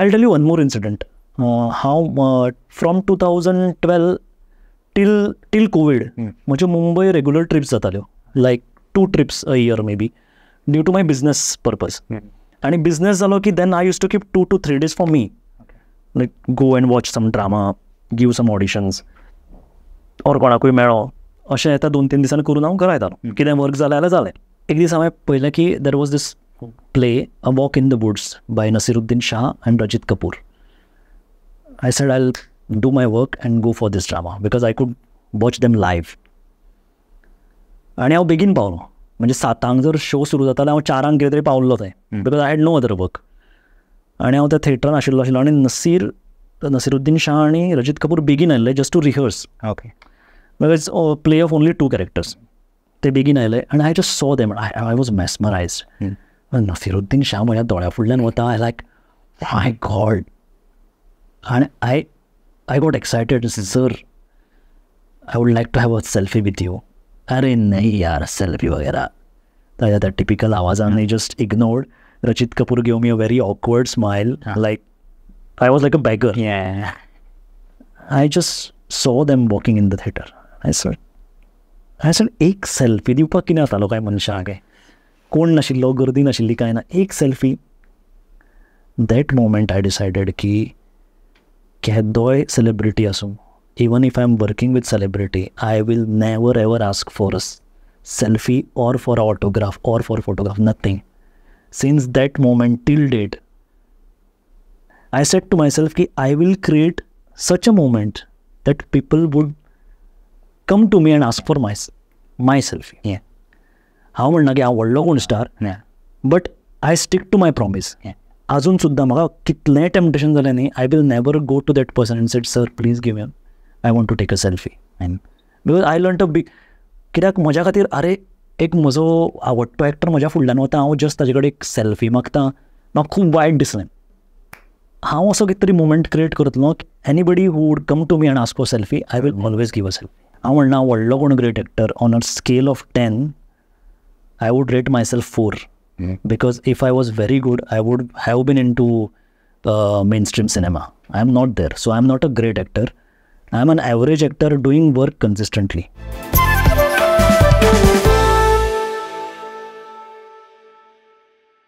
I'll tell you one more incident. Uh, how uh, from 2012 till till COVID, I used Mumbai regular trips. Like two trips a year maybe. Due to my business purpose. Mm. And in business, then I used to keep two to three days for me. Okay. Like go and watch some drama, give some auditions. Or go koi go and go. अशा येत्या दोन तीन दिवसांनी करून आम करायचा की नाही वर्क झालं जाले एक दिवस आम्ही पहिलं की there was this play A Walk in the Woods by Nasiruddin Shah and Rajit Kapoor. I said I'll do my work and go for this drama because I could watch them live. आणि हांव बेगीन पावलो म्हणजे सातांक जर show सुरू जातालो हांव चारांक कितें तरी पावल्लो थंय because I had no other work आनी हांव त्या थिएटरान आशिल्लो आशिल्लो आनी नसीर नसिरुद्दीन शाह आनी रजीत कपूर बेगीन आयिल्ले just to rehearse okay because play of only two characters ते बेगीन आयले आनी I just saw them I I was mesmerized Naseeruddin Shah माझ्या दोळ्या फुडल्यान वता आय लाईक माय गॉड आणि I I got excited sir I would like to have a selfie with you अरे नाही यार सेल्फी वगैरे त्याच्या त्या टिपिकल आवाजाने जस्ट इग्नोर्ड रचित कपूर घेव मी a very awkward smile like I was like a beggar I just saw them walking in the theatre I sir I sir एक सेल्फी दिवपाक कितें जातालो काय मनशाक कोण नाशिल्लो गर्दी नाशिल्ली कांय ना एक selfie that moment I decided की केदोय सेलिब्रिटी आसूं even if I am working with celebrity I will never ever ask for a selfie or for a autograph or for photograph nothing since that moment till date I set to myself की I will create such a moment that people would come to me and ask for my my selfie हें हांव म्हणना की हांव व्हडलो कोण star but I stick to my promise आजून सुद्दां म्हाका कितलें टेम्पटेशन जालें न्ही I will never go to that person end set sir please give M I want to take a selfie end because I learn a बी कित्याक म्हज्या खातीर अरे एक म्हजो आवडटो एक्टर म्हज्या फुडल्यान वता हांव जस्ट ताजे कडेन एक सेल्फी मागता म्हाका खूब वायट दिसलें हांव असो कितें तरी मुमेंट क्रिएट करतलो की anybody who would come to me and ask a selfie I will always give a selfie हांव म्हणना व्हडलो कोण great actor on a scale of ten I would rate myself 4 mm. because if I was very good, I would have been into uh, mainstream cinema. I'm not there, so I'm not a great actor. I'm an average actor doing work consistently.